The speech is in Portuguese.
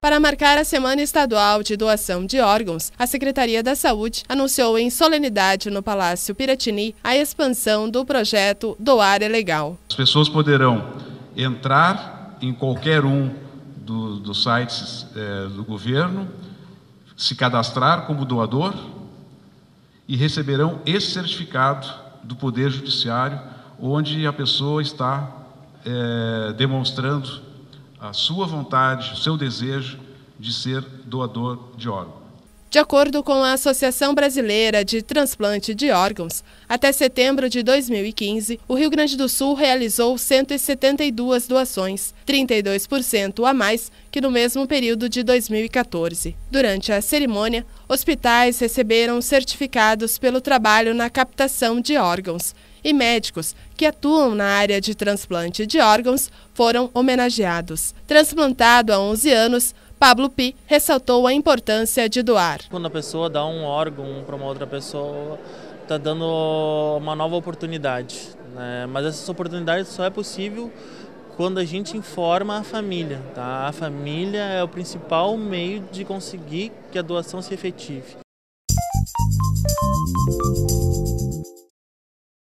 Para marcar a Semana Estadual de Doação de Órgãos, a Secretaria da Saúde anunciou em solenidade no Palácio Piratini a expansão do projeto Doar é Legal. As pessoas poderão entrar em qualquer um do, dos sites é, do governo, se cadastrar como doador e receberão esse certificado do Poder Judiciário, onde a pessoa está é, demonstrando a sua vontade, o seu desejo de ser doador de órgão. De acordo com a Associação Brasileira de Transplante de Órgãos, até setembro de 2015, o Rio Grande do Sul realizou 172 doações, 32% a mais que no mesmo período de 2014. Durante a cerimônia, hospitais receberam certificados pelo trabalho na captação de órgãos e médicos que atuam na área de transplante de órgãos foram homenageados. Transplantado há 11 anos, Pablo Pi ressaltou a importância de doar. Quando a pessoa dá um órgão para uma outra pessoa, está dando uma nova oportunidade. Né? Mas essa oportunidade só é possível quando a gente informa a família. Tá? A família é o principal meio de conseguir que a doação se efetive.